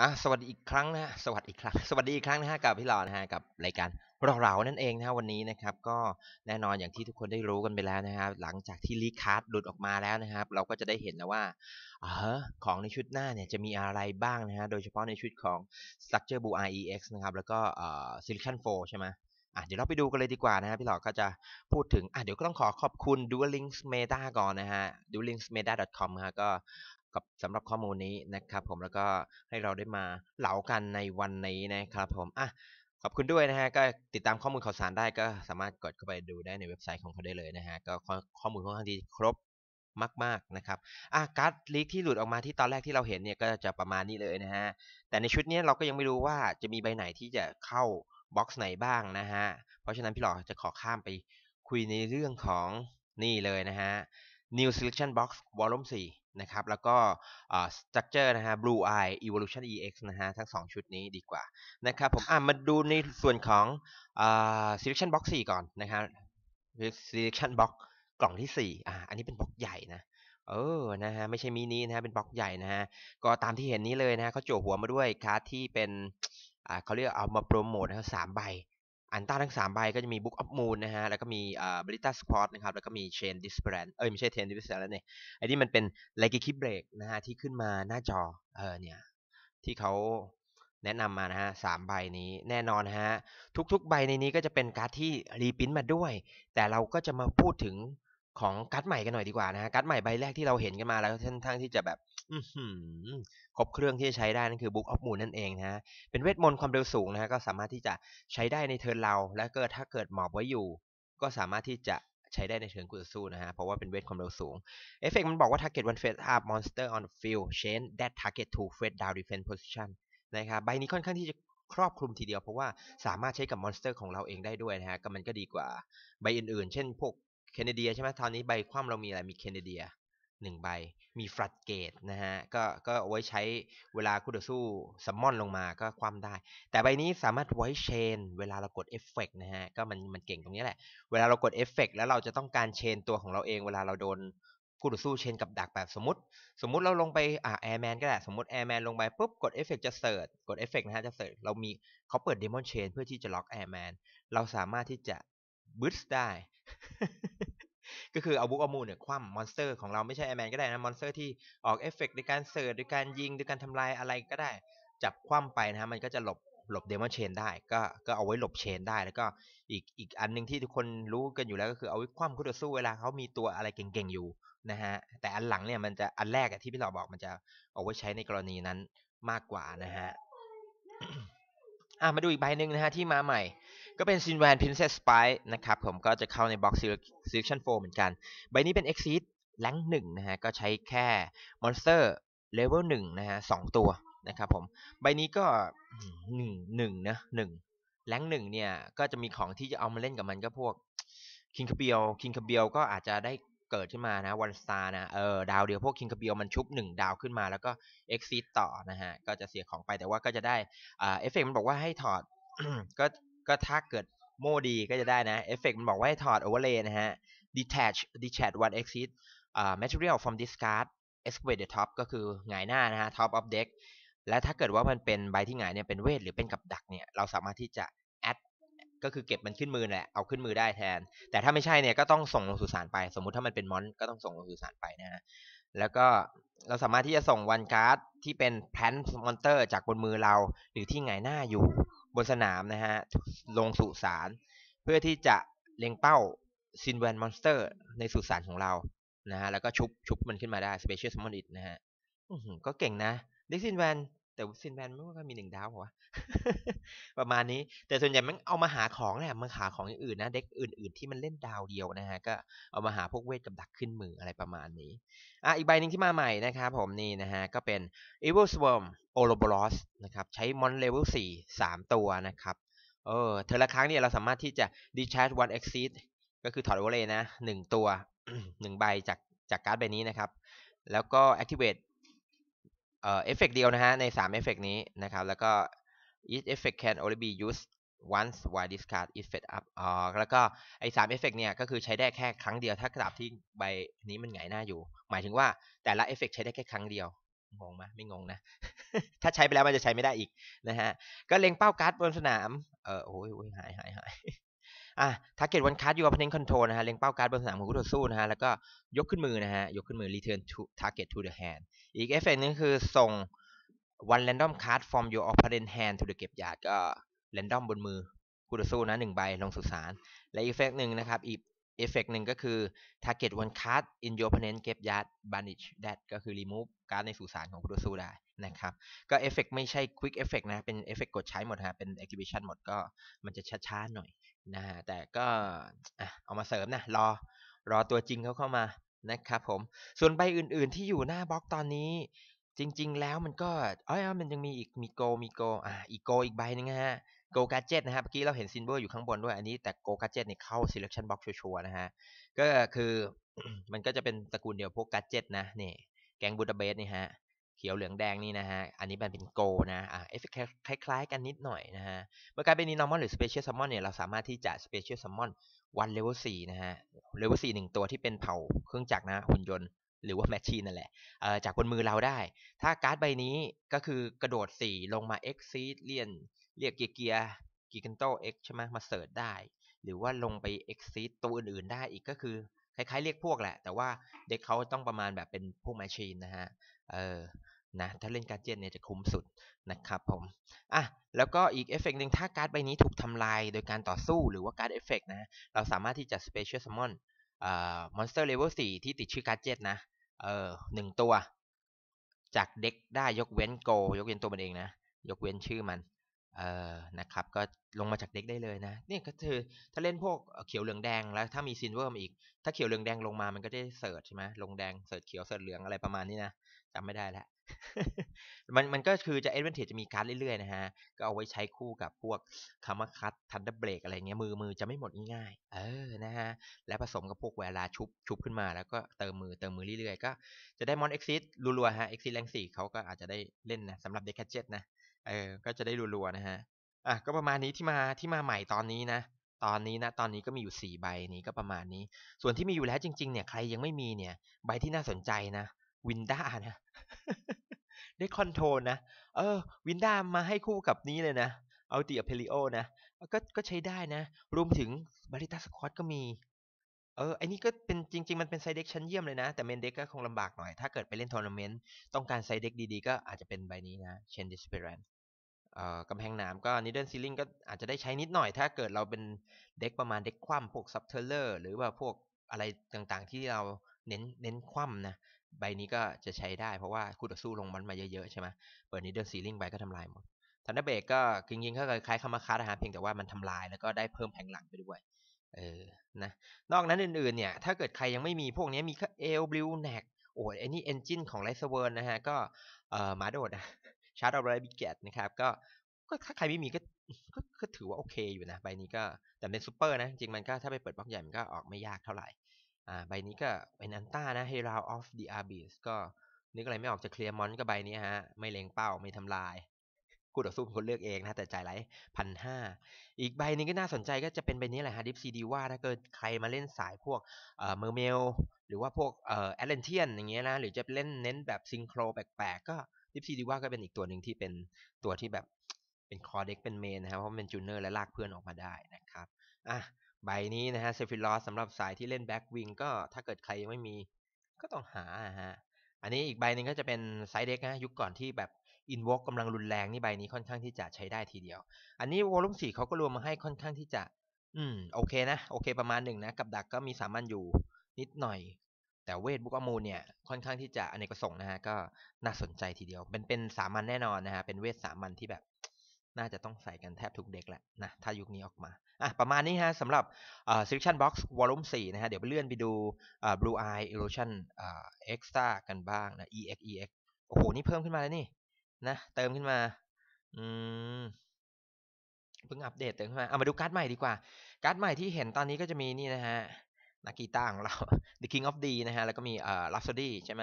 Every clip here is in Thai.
อ่ะสวัสดีอีกครั้งนะสวัสดีอีกครั้งสวัสดีอีกครั้งนะฮะกับพี่หลอนะฮะกับรายการเราเรานั่นเองนะฮะวันนี้นะครับ ก็แน่นอนอย่างที่ทุกคนได้รู้กันไปแล้วนะครับหลังจากที่ลีคาร์ดหลุดออกมาแล้วนะครับ เราก็จะได้เห็นแล้วว่าเออของในชุดหน้าเนี่ยจะมีอะไรบ้างนะฮะโดยเฉพาะในชุดของ Structure Blue ก e x นะครับแล้วก็เอ่อ Silicon 4ใช่ไหมอ่ะเดี๋ยวเราไปดูกันเลยดีกว่านะฮะพี่หลอก็จะพูดถึงอ่ะเดี๋ยวก็ต้องขอขอบคุณ Dual ง i n k s Meta ก่อนนะฮะ Dual Links Meta com ฮะก็กับสำหรับข้อมูลนี้นะครับ ผมแล้วก็ให้เราได้มาเหลากันในวันนี้นะครับผมอ่ะขอบคุณด้วยนะฮะก็ติดตามข้อมูลข่าวสารได้ ก็สามารถกดเข้าไปดูได้ในเว็บไซต์ของเขาได้เลยนะฮะ ก็ข้อมูลค่อนข้างที่ครบมาก ๆนะครับอ่ะการ์ดลีกที่หลุดออกมาที่ตอนแรกที่เราเห็นเนี่ย ก็จะประมาณนี้เลยนะฮะ แต่ในชุดนี้เราก็ยังไม่รู้ว่าจะมีใบไหนที่จะเข้าบ็อกซ์ไหนบ้างนะฮะเพราะฉะนั้นพี่หล่อจะขอข้ามไปคุยในเรื่องของนี่เลยนะฮะ New Selection Box Volume 4 นะครับ แล้วก็ Structure นะฮะ Blue Eye Evolution EX นะฮะ ทั้ง 2 ชุดนี้ดีกว่า นะครับผม อ่ะมาดูในส่วนของ Selection Box 4 ก่อนนะครับ Selection Box กล่องที่ 4 อ่ะอันนี้เป็นบล็อกใหญ่นะ เออ นะฮะ ไม่ใช่มินินะฮะ เป็นบล็อกใหญ่นะฮะ ก็ตามที่เห็นนี้เลยนะฮะเขาโจหัวมาด้วยการ์ดที่เป็น อ่าเขาเรียกเอามาโปรโมทนะสามใบอันต้าทั้ง3ใบก็จะมี Book of Moon นะฮะ แล้วก็มีอ่าบริต้าสควอตนะครับ แล้วก็มี Chain Disperant เอ้ยไม่ใช่ Chain Disperant เนี่ยไอ้นี่มันเป็น l e g a c y Break นะฮะ ที่ขึ้นมาหน้าจอ เออเนี่ย ที่เขาแนะนำมานะฮะ สามใบนี้แน่นอนฮะ ทุกๆใบในนี้ก็จะเป็นการ์ดที่รีพิม์มาด้วย แต่เราก็จะมาพูดถึงของการ์ดใหม่กันหน่อยดีกว่านะฮะ การ์ดใหม่ใบแรกที่เราเห็นกันมาแล้วททั้งที่จะแบบครบเครื่องที่จะใช้ได้นั่นคือ Book of Moon นั่นเองนะฮะ เป็นเวทมนต์ความเร็วสูงนะฮะ ก็สามารถที่จะใช้ได้ในเทิร์นเรา และเกิดถ้าเกิดหมอบไว้อยู่ก็สามารถที่จะใช้ได้ในเทิร์นกู่ตสู้นะฮะ เพราะว่าเป็นเวทความเร็วสูงเอฟเฟกมันบอกว่า target one face up monster on the field change that target to face down defense position นะครับใบนี้ค่อนข้างที่จะครอบคลุมทีเดียวเพราะว่าสามารถใช้กับมอนสเตอร์ของเราเองได้ด้วยนะฮะก็มันก็ดีกว่าใบอื่นๆ เช่นพวกแคนาเดียใช่ไหมตอนนี้ใบคว่ำเรามีอะไรมีแคนาเดียหนึ่งใบ มีฟลัดเกตนะฮะ ก็ก็ไว้ใช้เวลาคู่ต่อสู้ซัมมอนลงมาก็คว่ำได้ แต่ใบนี้สามารถไว้เชน เวลาเรากดเอฟเฟกนะฮะ ก็มันมันเก่งตรงนี้แหละ เวลาเรากดเอฟเฟกแล้วเราจะต้องการเชนตัวของเราเองเวลาเราโดนคู่ต่อสู้เชน กับดักแบบสมมติ สมมติเราลงไป อ่าแอร์แมนก็ได้ สมมติแอร์แมนลงไป ปุ๊บกดเอฟเฟกจะเสิร์ชกดเอฟเฟกนะฮะจะเสิร์ชเรามีเขาเปิดเดมอนเชนเพื่อที่จะล็อกแอร์แมนเราสามารถที่จะบูสต์ได้ก็คือเอาบุกเอามู เนี่ยคว่ำมอนสเตอร์ของเรา ไม่ใช่ไอแมนก็ได้นะ มอนสเตอร์ที่ออกเอฟเฟกต์ด้วยการเสิร์ตด้วยการยิงด้วยการทำลายอะไรก็ได้ จับคว่ำไปนะฮะมันก็จะหลบหลบเดมอนเชนได้ก็ก็เอาไว้หลบเชนได้แล้วก็อีกอีกอันหนึ่งที่ทุกคนรู้กันอยู่แล้วก็คือเอาไว้คว่ำคู่ต่อสู้เวลาเขามีตัวอะไรเก่งๆ อยู่นะฮะแต่อันหลังเนี่ยมันจะอันแรกที่พี่หล่อบอกมันจะเอาไว้ใช้ในกรณีนั้นมากกว่านะฮะอ่ะมาดูอีกใบหนึ่งนะฮะที่มาใหม่ก็เป็นซินแวนพินเซสไปนะครับ ผมก็จะเข้าในบ็อกเ e l e c t i o n 4 เหมือนกัน ใบนี้เป็นเอ็กซิสแรงหนึ่งนะฮะ ก็ใช้แค่มอนสเตอร์เลเวลหนึ่งนะฮะสองตัวนะครับผม ใบนี้ก็หนึ่งหนึ่งนะหนึ่งแรงหนึ่งเนี่ย ก็จะมีของที่จะเอามาเล่นกับมันก็พวกคิงคาเบียวคิงคาเบียวก็อาจจะได้เกิดขึ้นมานะวันสตาร์นะ เออ ดาวเดียวพวกคิงคาเบียวมันชุบหนึ่งดาวขึ้นมาแล้วก็เอ็กซิสต่อนะฮะ ก็จะเสียของไปแต่ว่าก็จะได้อ่าเอฟเฟกมันบอกว่าให้ถอดก็ก็ถ้าเกิดโมดีก็จะได้นะเอฟเฟกมันบอกว่าให้ถอดโอเวอร์เลย์นะฮะ detach detach one exit uh, material from discard excavate the top ก็คือหงายหน้า นะฮะ top of deck และถ้าเกิดว่ามันเป็นใบที่หงายเนี่ย เป็นเวทหรือเป็นกับดักเนี่ย เราสามารถที่จะ add ก็คือเก็บมันขึ้นมือแหละเอาขึ้นมือได้แทน แต่ถ้าไม่ใช่เนี่ย ก็ต้องส่งลงสู่สารไปสมมุติถ้ามันเป็นมอนก็ต้องส่งลงสู่สารไปนะฮะแล้วก็เราสามารถที่จะส่งวันการ์ดที่เป็นแพลนมอนเตอร์จากบนมือเราหรือที่หงายหน้าอยู่บนสนามนะฮะ ลงสุสานเพื่อที่จะเล็งเป้า ซินแวนมอนสเตอร์ ในสุสานของเรานะฮะ แล้วก็ชุบชุบมันขึ้นมาได้ สเปเชียลสมมอนอิดนะฮะก็เก่งนะ ดิซินแวนแต่ซินแมนไม่น่็มีหนึ่งดาวเหรอประมาณนี้ แต่ส่วนใหญ่มันเอามาหาของแหละมันหาของอย่างอื่นนะเด็กอื่น ๆที่มันเล่นดาวเดียวนะฮะ ก็เอามาหาพวกเวทกับดักขึ้นมืออะไรประมาณนี้อ่ะอีกใบหนึ่งที่มาใหม่นะครับผม นี่นะฮะ ก็เป็น Evil Swarm o r o b o r o s นะครับ ใช้มอนเลเวล4 3ตัวนะครับเออเธอละครั้งเนี่ย เราสามารถที่จะ discharge one exit ก็คือถอดโอเวเลยนะหนึ่งตัวหนึ่งใบจากจากการ์ดใบนี้นะครับแล้วก็ activate เอ่อเอฟเฟกเดียวนะฮะ ใน 3 เอฟเฟกนี้นะครับ แล้วก็ each effect can only be used once while discard is fed up อ๋อแล้วก็ไอ้สามเอฟเฟกเนี่ยก็คือใช้ได้แค่ครั้งเดียวถ้ากระดาษที่ใบนี้มันหงายหน้าอยู่ หมายถึงว่า แต่ละเอฟเฟกใช้ได้แค่ครั้งเดียว งงไหมไม่งงนะ ถ้าใช้ไปแล้วมันจะใช้ไม่ได้อีกนะฮะ ก็เล็งเป้าการ์ดบนสนามเออโอ้ยหายหายหายอ่ะทาร์เก็ตวันคัสอยู่กับพเนนคอนโทรนะฮะเล็งเป้าการ์ดบนสนามของคู่ต่อสู้นะฮะ แล้วก็ยกขึ้นมือนะฮะ ยกขึ้นมือ return to target to the hand อีกเอฟเฟกต์นึงคือส่ง one random card from your opponent hand to the graveyard ก็ random บนมือคู่ต่อสู้นะหนึ่งใบลงสุสานและอีกเอฟเฟกต์นึงนะครับ อีกเอฟเฟกต์นึงก็คือ target one card in your opponent graveyard banish that ก็คือ remove การ์ดในสุสานของคู่ต่อสู้ได้นะครับ ก็เอฟเฟกต์ไม่ใช่ quick effect นะเป็นเอฟเฟกต์กดใช้หมดฮะเป็น activation หมดก็มันจะช้าๆหน่อยนะฮะแต่ก็เอามาเสริมนะ รอ รอตัวจริงเขาเข้ามานะครับผม ส่วนใบอื่นๆที่อยู่หน้าบล็อกตอนนี้ จริงๆแล้วมันก็ เอออมันยังมีอีก มีโก มีโก อ่ะอีโกอีกใบนึงฮะโกกาเจ็ตนะครับเมื่อกี้เราเห็นซินเบอร์อยู่ข้างบนด้วย อันนี้แต่โกกาเจ็ตเนี่ยเข้าเ s e l e c t นบล็อกชัวร์นะฮะ ก็คือมันก็จะเป็นตระกูลเดียวพวกกาเจ็ตนะนี่แกงบูดาเบสนี่ฮะเขียวเหลืองแดงนี่นะฮะ อันนี้มันเป็นโกนะ อ่ะเอฟเฟกคล้ายๆ กันนิดหน่อยนะฮะ เมื่อกลายเป็นนีนอร์มอนหรือสเปเชียลซัมมอนเนี่ย เราสามารถที่จะสเปเชียลซัมมอนวันเลเวลสี่นะฮะ เลเวลสี่หนึ่งตัวที่เป็นเผ่าเครื่องจักรนะหุ่นยนต์หรือว่าแมชชีนนั่นแหละ จากบนมือเราได้ ถ้าการ์ดใบนี้ก็คือกระโดดสี่ลงมาเอ็กซีเลียนเรียกเกียร์เกียร์กิกันโตเอ็กใช่ไหมมาเสิร์ชได้หรือว่าลงไปเอ็กซีตัวอื่นๆ ได้อีกก็คือคล้ายๆเรียกพวกแหละ แต่ว่าเด็กเขาต้องประมาณแบบเป็นพวกแมชชีนนะฮะเออนะถ้าเล่นการเจ็ตเนี่ยจะคุ้มสุดนะครับ ผมอ่ะแล้วก็อีกเอฟเฟกต์หนึ่งถ้าการ์ดใบนี้ถูกทำลายโดยการต่อสู้หรือว่าการ์ดเอฟเฟกต์นะ เราสามารถที่จะสเปเชียลซัมมอนมอนสเตอร์เลเวลสี่ที่ติดชื่อการ์ดเจ็ตนะเออหนึ่งตัว จากเด็กได้ยกเว้นโกยกเว้นตัวมันเองนะ ยกเว้นชื่อมันเออนะครับ ก็ลงมาจากเด็กได้เลยนะนี่ก็คือ ถ้าเล่นพวกเขียวเหลืองแดงแล้วถ้ามีซินเวอร์มาอีกถ้าเขียวเหลืองแดงลงมามันก็จะเสิร์ชใช่ไหมลงแดงเสิร์ชเขียวเสิร์ชเหลืองอะไรประมาณนี้นะจำไม่ได้แล้วมันมันก็คือจะเอเ a นเท g e จะมีการเรื่อยๆนะฮะ ก็เอาไว้ใช้คู่กับพวกคำว่าคัตทันเดอร์เบรกอะไรเงี้ย มือมือจะไม่หมดง่าย เออนะฮะ และผสมกับพวกเวลาชุบชุบขึ้นมา แล้วก็เติมมือเติมมือเรื่อยๆ ก็จะได้มอนเอ็กซิสรัวๆฮะเอ็กซิสแรงสี่เขาก็อาจจะได้เล่นนะสำหรับเด็กแคชเจ็ตนะ เออ ก็จะได้รัวๆนะฮะ อ่ะ ก็ประมาณนี้ที่มาที่มาใหม่ตอนนี้นะ ตอนนี้นะ ตอนนี้ก็มีอยู่4ใบนี้ก็ประมาณนี้ ส่วนที่มีอยู่แล้วจริงๆเนี่ยใครยังไม่มีเนี่ย ใบที่น่าสนใจนะวินด้านะได้คอนโทรลนะ เออ วินด้ามาให้คู่กับนี้เลยนะ เอาติอเพลิโอนะ ก็ก็ใช้ได้นะ รวมถึงบาริตาสควอตก็มี เออไอนี้ก็เป็นจริงๆ มันเป็นไซเด็กชั้นเยี่ยมเลยนะ แต่เมนเด็กก็คงลำบากหน่อย ถ้าเกิดไปเล่นทัวร์นาเมนต์ต้องการไซเด็กดีๆ ก็อาจจะเป็นใบนี้นะเชนดิสเปรตนเอ่อกำแพงหนามก็นิดเดิลซีลิงก็อาจจะได้ใช้นิดหน่อย ถ้าเกิดเราเป็นเด็กประมาณเด็กคว่ำพวกซับเทเลอร์หรือว่าพวกอะไรต่างๆที่เราเน้นเน้นคว่ำนะใบนี้ก็จะใช้ได้เพราะว่าคู่ต่อสู้ลงมันมาเยอะๆใช่ไหม เปิดนี้เดินซีลิงไปก็ทำลายหมดธันเดอร์เบกก็จริงๆก็คล้ายๆคามาคานะฮะเพียงแต่ว่ามันทำลายแล้วก็ได้เพิ่มแผงหลังไปด้วย เออ นะ นอกนั้นอื่นๆเนี่ยถ้าเกิดใครยังไม่มีพวกนี้มีเอลบลิวแนกโอ้ไอ้นี่เอนจินของไลซ์เวิร์นนะฮะก็เอ่อมาโดดนะชาร์ตเอาไรบิเกตนะครับก็ก็ถ้าใครไม่มีก็ก็ถือว่าโอเคอยู่นะใบนี้ก็แต่เป็นซูเปอร์นะจริงมันก็ถ้าไปเปิดบล็อกใหญ่มันก็ออกไม่ยากเท่าไหร่อ่าใบนี้ก็เป็นอันต้านะ Herald of the Abyss ก็นึกอะไรไม่ออกจะเคลียร์มอนก็ใบนี้ฮะไม่เล็งเป้าไม่ทำลายคู่ต่อสู้คนเลือกเองนะ แต่จ่ายไรพันห้าอีกใบนึงก็น่าสนใจก็จะเป็นใบนี้แหละฮะดิฟซีดีว่าถ้าเกิดใครมาเล่นสายพวกเอ่อเมอร์เมล หรือว่าพวกเอ่อแอตแลนเทียนอย่างเงี้ยนะหรือจะเล่นเน้นแบบซิงโครแปลกๆก็ดิฟซีดีว่าก็เป็นอีกตัวหนึ่งที่เป็นตัวที่แบบเป็นคอเด็กเป็นเมนนะครับเพราะมันเป็นจูเนอร์และลากเพื่อนออกมาได้นะครับอ่ะใบนี้นะฮะเซฟิลอสสำหรับสายที่เล่นแบ็กวิงก็ถ้าเกิดใครยังไม่มีก็ต้องหาฮะอันนี้อีกใบหนึ่งก็จะเป็นไซเด็กนะยุคก่อนที่แบบอินวอกกำลังรุนแรงนี่ใบนี้ค่อนข้างที่จะใช้ได้ทีเดียว อันนี้วอลุ่มสี่เขาก็รวมมาให้ค่อนข้างที่จะอืม โอเคนะ โอเคประมาณหนึ่งนะ กับดักก็มีสามัญอยู่นิดหน่อย แต่เวทบุกอมูลเนี่ย ค่อนข้างที่จะอเนกประสงค์นะฮะก็น่าสนใจทีเดียวเป็นเป็นสามัญแน่นอนนะฮะเป็นเวทสามัญที่แบบน่าจะต้องใส่กันแทบทุกเด็กแหละนะ ถ้ายุคนี้ออกมา อ่ะ ประมาณนี้ฮะสำหรับ selection box volume 4นะฮะ เดี๋ยวไปเลื่อนไปดู blue eye l l u s i o n extra กันบ้างนะ ex ex โอ้โห นี่เพิ่มขึ้นมาแล้วนี่ นะ เติมขึ้นมา อืมเพิ่งอัปเดตเติมขึ้นมาเอามาดูการ์ดใหม่ดีกว่า การ์ดใหม่ที่เห็นตอนนี้ก็จะมีนี่นะฮะนักกีตาร์ของเรา The King of D นะฮะแล้วก็มีเอ่อ Rhapsody ใช่ไหม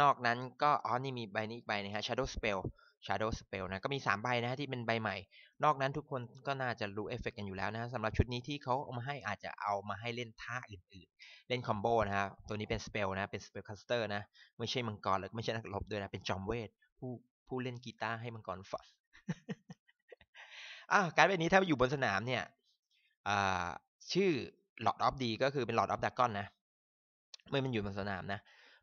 นอกนั้นก็อ๋อนี่มีใบนี้อีกใบนะฮะ Shadow Spell Shadow Spell นะ ก็มี3ใบนะที่เป็นใบใหม่ นอกนั้นทุกคนก็น่าจะรู้เอฟเฟกกันอยู่แล้วนะสำหรับชุดนี้ที่เขาเอามาให้อาจจะเอามาให้เล่นท่าอื่น ๆ เล่นคอมโบนะฮะตัวนี้เป็นสเปลนะเป็นสเปลคัสเตอร์นะ ไม่ใช่มังกรหรือไม่ใช่นักรบด้วยนะ เป็นจอมเวท ผู้ผู้เล่นกีตาร์ให้มังกรฟังอ่าการแบบนี้ถ้าอยู่บนสนามเนี่ยอ่าชื่อหลอดออฟดีก็คือเป็น l o อออ f d r กกอนนะ เมื่อมันอยู่บนสนามนะ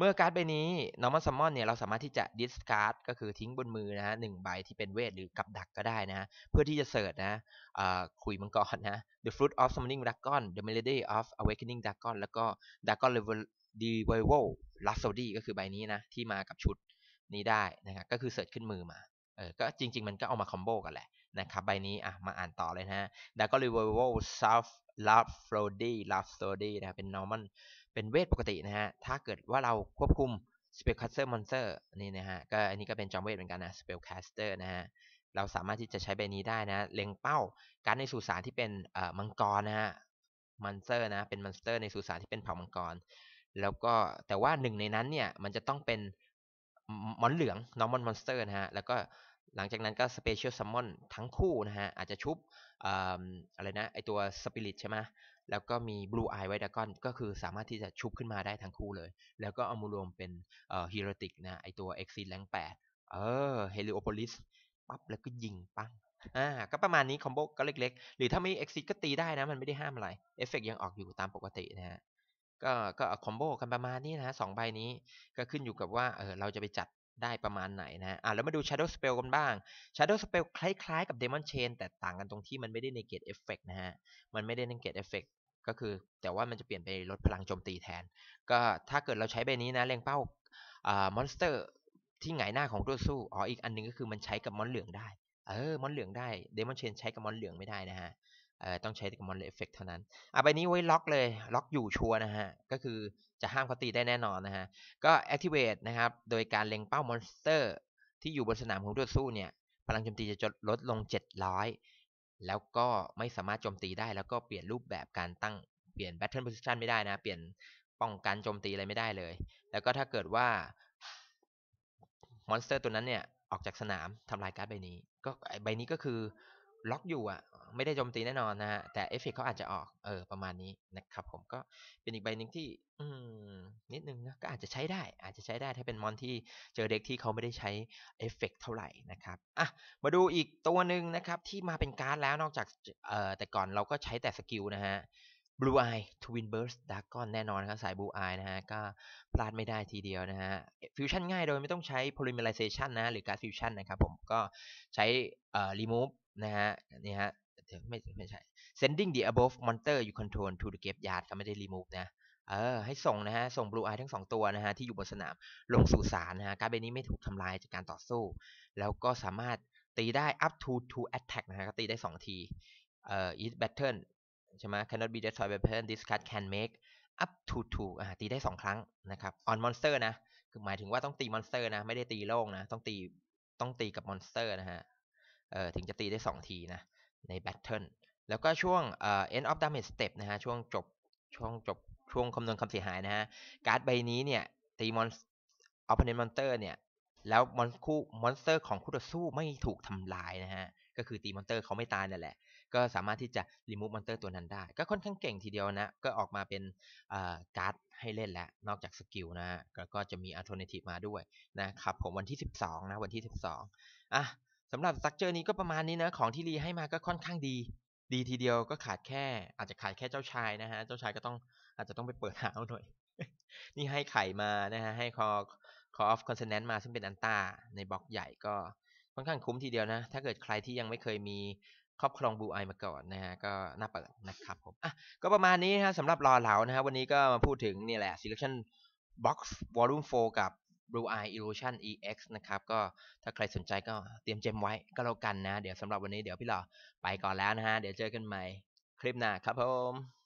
เมื่อการ์ดใบนี้อร์มัลซัมมอนเนี่ยเราสามารถที่จะิส s าร์ดก็คือทิ้งบนมือนะฮะหนึ่งใบที่เป็นเวทหรือกับดักก็ได้นะเพื่อที่จะเสิร์ชนะคุยมังกรนะ the fruit of summoning dragon the melody of awakening dragon แล้วก็ dragon level d e v i v a l r h a p s o d y ก็คือใบนี้นะ ที่มากับชุดนี้ได้นะครับก็คือเสิร์ชขึ้นมือมาเออก็จริงๆ มันก็เอามาคอมโบกันแหละนะครับใบนี้อ่ะมาอ่านต่อเลยนะ dragon r e v e a l south love frody love s o d y นะเป็น normal เป็นเวทปกตินะฮะ ถ้าเกิดว่าเราควบคุม Spellcaster Monster นี่นะฮะ ก็อันนี้ก็เป็นจอมเวทเหมือนกันนะ Spellcaster นะฮะ เราสามารถที่จะใช้ใบนี้ได้นะเล็งเป้าการในสุสานที่เป็นมังกรนะฮะ Monster นะ เป็น Monster ในสุสานที่เป็นเผ่ามังกร แล้วก็แต่ว่าหนึ่งในนั้นเนี่ย มันจะต้องเป็นมอนเหลือง Normal Monster นะฮะ แล้วก็หลังจากนั้นก็ Special Summon ทั้งคู่นะฮะ อาจจะชุบอะไรนะ ไอตัว Spirit ใช่ไหมแล้วก็มี Blue Eye ว h i t ก้อน ก็คือสามารถที่จะชุบขึ้นมาได้ทั้งคู่เลย แล้วก็เอามารวมเป็นเอ่อฮีโรติกนะ ไอตัวอ็กซ i l r งแปดเออเฮลิโอโพลิส ปั๊บแล้วก็ยิงปังอ่าก็ประมาณนี้คอมโบก็เล็กๆ หรือถ้าไม่เอกซิ t ก็ตีได้นะ มันไม่ได้ห้ามอะไรเอฟเฟกยังออกอยู่ตามปกตินะฮะ ก็ก็คอมโบกันประมาณนี้นะสองใบนี้ก็ขึ้นอยู่กับว่าเออเราจะไปจัดได้ประมาณไหนนะอ่าแล้วมาดู Shadow Spell กันบ้าง Shadow Spell คล้ายๆกับ Demon Chain แต่ต่างกันตรงที่มันไม่ได้ในเกตเอฟเฟกนะฮะมันไม่ได้ในเกตเอฟเฟกก็คือแต่ว่ามันจะเปลี่ยนไปลดพลังโจมตีแทน ก็ถ้าเกิดเราใช้ใบนี้นะเล็งเป้ามอนสเตอร์ที่หงายหน้าของตัวสู้อ๋ออีกอันนึงก็คือมันใช้กับมอนเหลืองได้เออ มอนเหลืองได้เดมอนเชนใช้กับมอนเหลืองไม่ได้นะฮะ เออต้องใช้กับมอนเอฟเฟกเท่านั้นอ่ะใบนี้ไว้ล็อกเลยล็อกอยู่ชัวนะฮะ ก็คือจะห้ามเขาตีได้แน่นอนนะฮะ ก็แอคทีเวตนะครับโดยการเล็งเป้ามอนสเตอร์ ที่อยู่บนสนามของตัวสู้เนี่ยพลังโจมตีจะลดลง 700แล้วก็ไม่สามารถโจมตีได้ แล้วก็เปลี่ยนรูปแบบการตั้งเปลี่ยน battle position ไม่ได้นะ เปลี่ยนป้องกันโจมตีอะไรไม่ได้เลย แล้วก็ถ้าเกิดว่า มอนสเตอร์ตัวนั้นเนี่ยออกจากสนามทำลายการ์ดใบนี้ ก็ใบนี้ก็คือล็อกอยู่อะไม่ได้โจมตีแน่นอนนะฮะ แต่เอฟเฟกเขาอาจจะออกเออประมาณนี้นะครับผมก็เป็นอีกใบหนึ่งที่อืมนิดนึงนะก็อาจจะใช้ได้ อาจจะใช้ได้ถ้าเป็นมอนที่เจอเด็กที่เขาไม่ได้ใช้เอฟเฟกเท่าไหร่นะครับ อ่ะ มาดูอีกตัวหนึ่งนะครับที่มาเป็นการ์ดแล้วนอกจากเอ่อแต่ก่อนเราก็ใช้แต่สกิลนะฮะบลูไอทวินเบิร์สดากอนแน่นอนครับ สายบลู y e นะฮะ ก็พลาดไม่ได้ทีเดียวนะฮะฟิวชั่นง่ายโดยไม่ต้องใช้ polymerization นะ หรือการฟิวชั่นนะครับ ผมก็ใช้เอ่อ remove นะฮะนี่ฮะถึงไม่ไม่ใช่ sending the above monster you control to the graveyard เขาไม่ได้ remove นะเออให้ส่งนะฮะ ส่ง blue eye ทั้งสองตัวนะฮะที่อยู่บนสนาม ลงสู่สารนะฮะ การ์ดใบนี้ไม่ถูกทำลายจากการต่อสู้ แล้วก็สามารถตีได้ up to two attack นะฮะ ก็ตีได้ 2 ทีเอ่อ i a b a t t r n ใช่ไหม cannot be destroyed by pattern this card can make up to two อ่าตีได้ 2 ครั้งนะครับ on monster นะ คือหมายถึงว่าต้องตีมอนสเตอร์นะ ไม่ได้ตีโล่งนะ ต้องตี ต้องตีกับมอนสเตอร์นะฮะ เอ่อ ถึงจะตีได้ 2 ทีนะใน Battle แล้วก็ช่วง end of damage step นะฮะ ช่วงจบ ช่วงจบช่วงคำนวณคำเสียหายนะฮะ การ์ดใบนี้เนี่ยตีมอนอ opponent monster เนี่ย แล้วมอนคู่มอนสเตอร์ของคู่ต่อสู้ไม่ถูกทำลายนะฮะ ก็คือตีมอนสเตอร์เขาไม่ตายนั่นแหละ ก็สามารถที่จะรีมูฟมอนสเตอร์ตัวนั้นได้ ก็ค่อนข้างเก่งทีเดียวนะ ก็ออกมาเป็นการ์ดให้เล่นแล้ว นอกจากสกิลนะฮะก็จะมีอัลเทอร์เนทีฟมาด้วยนะครับ ผมวันที่ 12 นะวันที่ 12อ่ะสำหรับสตั๊กเจอร์นี้ก็ประมาณนี้นะ ของที่รีให้มาก็ค่อนข้างดี ดีทีเดียวก็ขาดแค่ อาจจะขาดแค่เจ้าชายนะฮะเจ้าชายก็ต้องอาจจะต้องไปเปิดหาเอาหน่อยนี่ให้ไข่มานะฮะให้คอคอออฟคอนเซนแนนต์มาซึ่งเป็นอันต้าในบล็อกใหญ่ก็ค่อนข้างคุ้มทีเดียวนะ ถ้าเกิดใครที่ยังไม่เคยมีครอบครองบูไอมาก่อนนะฮะก็น่าเปิดนะครับผมอ่ะก็ประมาณนี้นะฮะสำหรับรอเหลานะฮะวันนี้ก็มาพูดถึงนี่แหละ selection box volume 4 กับ Blue Eye Illusion EX นะครับ ก็ถ้าใครสนใจก็เตรียมเจมไว้ก็แล้วกันนะ เดี๋ยวสำหรับวันนี้เดี๋ยวพี่หล่อไปก่อนแล้วนะฮะ เดี๋ยวเจอกันใหม่ คลิปหน้าครับผม